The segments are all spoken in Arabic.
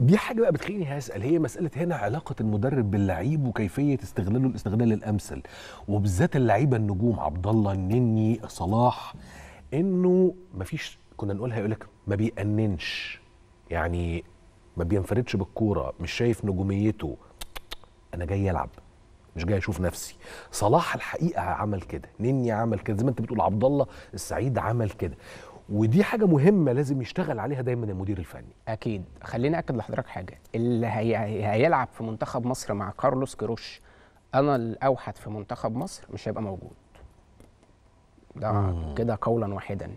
دي حاجه بقى بتخليني هسال هي مساله هنا علاقه المدرب باللعيب وكيفيه استغلاله الاستغلال الامثل وبالذات اللعيبه النجوم عبد الله النني صلاح انه مفيش كنا نقولها يقول لك ما بيأننش يعني ما بينفردش بالكوره مش شايف نجوميته انا جاي العب مش جاي اشوف نفسي صلاح الحقيقه عمل كده نني عمل كده زي ما انت بتقول عبد الله السعيد عمل كده ودي حاجه مهمه لازم يشتغل عليها دايما المدير الفني اكيد خليني اكد لحضرتك حاجه اللي هي... هيلعب في منتخب مصر مع كارلوس كروش انا الاوحد في منتخب مصر مش هيبقى موجود ده كده قولا واحدا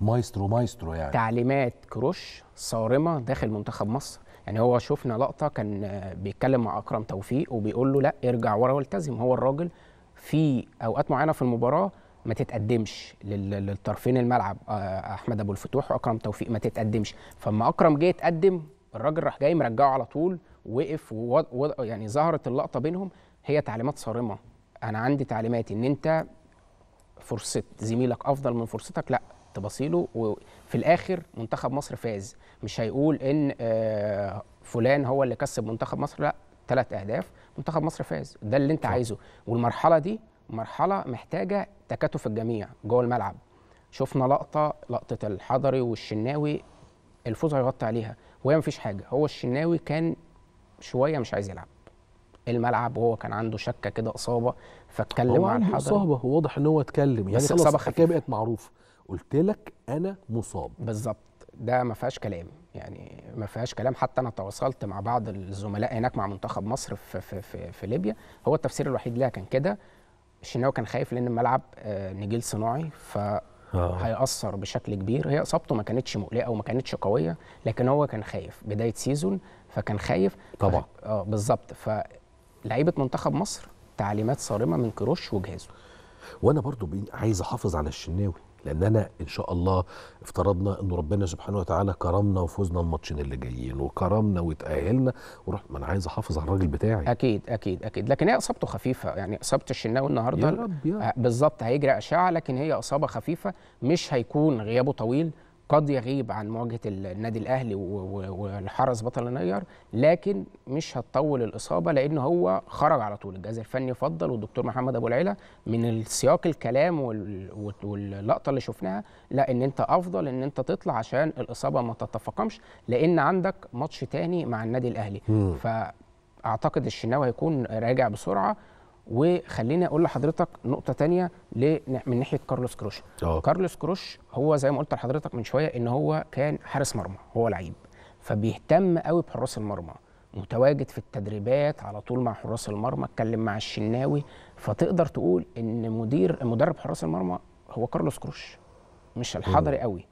مايسترو مايسترو يعني تعليمات كروش صارمه داخل منتخب مصر يعني هو شفنا لقطه كان بيتكلم مع اكرم توفيق وبيقول له لا ارجع ورا والتزم هو الراجل في اوقات معينه في المباراه ما تتقدمش للطرفين الملعب آه، آه، احمد ابو الفتوح واكرم توفيق ما تتقدمش فما اكرم جه يتقدم الراجل راح جاي مرجعه على طول وقف يعني ظهرت اللقطه بينهم هي تعليمات صارمه انا عندي تعليماتي ان انت فرصه زميلك افضل من فرصتك لا تبصيله وفي الاخر منتخب مصر فاز مش هيقول ان آه، فلان هو اللي كسب منتخب مصر لا ثلاث اهداف منتخب مصر فاز ده اللي انت عايزه والمرحله دي مرحله محتاجه تكاتف الجميع جوه الملعب شفنا لقطه لقطه الحضري والشناوي الفوز هيغطي عليها وهي مفيش حاجه هو الشناوي كان شويه مش عايز يلعب الملعب وهو كان عنده شكه كده اصابه فاتكلم مع الحضري اصابه واضح ان هو اتكلم يعني بس خلاص الحكايه بقت معروفه قلت لك انا مصاب بالظبط ده ما فيهاش كلام يعني ما فيهاش كلام حتى انا تواصلت مع بعض الزملاء هناك مع منتخب مصر في في في, في ليبيا هو التفسير الوحيد لها كان كده الشناوي كان خايف لان الملعب آه، نجيل صناعي ف آه. هيأثر بشكل كبير هي اصابته ما كانتش مقلقه وما كانتش قويه لكن هو كان خايف بدايه سيزون فكان خايف طبعا اه بالظبط فلعيبه منتخب مصر تعليمات صارمه من كروش وجهازه وانا برضو عايز احافظ على الشناوي لان انا ان شاء الله افترضنا ان ربنا سبحانه وتعالى كرمنا وفوزنا الماتشين اللي جايين وكرمنا وتاهلنا ورحت ما انا عايز احافظ على الراجل بتاعي اكيد اكيد اكيد لكن هي اصابته خفيفه يعني اصابه الشناوي النهارده آه، بالظبط هيجري اشعه لكن هي اصابه خفيفه مش هيكون غيابه طويل قد يغيب عن مواجهه النادي الاهلي والحرس بطل النير لكن مش هتطول الاصابه لان هو خرج على طول الجهاز الفني فضل والدكتور محمد ابو العيله من سياق الكلام واللقطه اللي شفناها لا ان انت افضل ان انت تطلع عشان الاصابه ما تتفاقمش لان عندك ماتش تاني مع النادي الاهلي م. فاعتقد الشناوي هيكون راجع بسرعه وخليني اقول لحضرتك نقطه تانية من ناحيه كارلوس كروش أوه. كارلوس كروش هو زي ما قلت لحضرتك من شويه ان هو كان حارس مرمى هو لعيب فبيهتم قوي بحراس المرمى متواجد في التدريبات على طول مع حراس المرمى اتكلم مع الشناوي فتقدر تقول ان مدير مدرب حراس المرمى هو كارلوس كروش مش الحضري قوي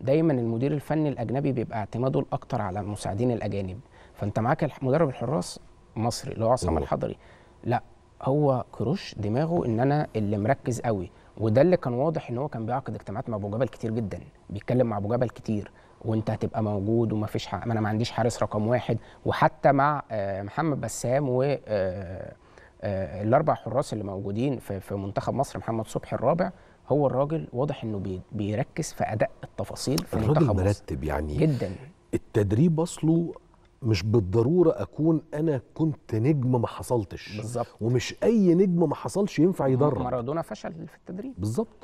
دايما المدير الفني الاجنبي بيبقى اعتماده الاكتر على المساعدين الاجانب فانت معاك مدرب الحراس مصري اللي هو عصام الحضري لا هو كروش دماغه ان انا اللي مركز قوي وده اللي كان واضح ان هو كان بيعقد اجتماعات مع ابو جبل كتير جدا بيتكلم مع ابو جبل كتير وانت هتبقى موجود ومفيش حق انا ما عنديش حارس رقم واحد وحتى مع آه، محمد بسام و آه، آه، الاربع حراس اللي موجودين في منتخب مصر محمد صبحي الرابع هو الراجل واضح انه بيركز في اداء التفاصيل في منتخب مصر الراجل مرتب يعني جدا التدريب اصله مش بالضروره اكون انا كنت نجم ما حصلتش بالزبط. ومش اي نجم ما حصلش ينفع يدرب مارادونا فشل في التدريب بالظبط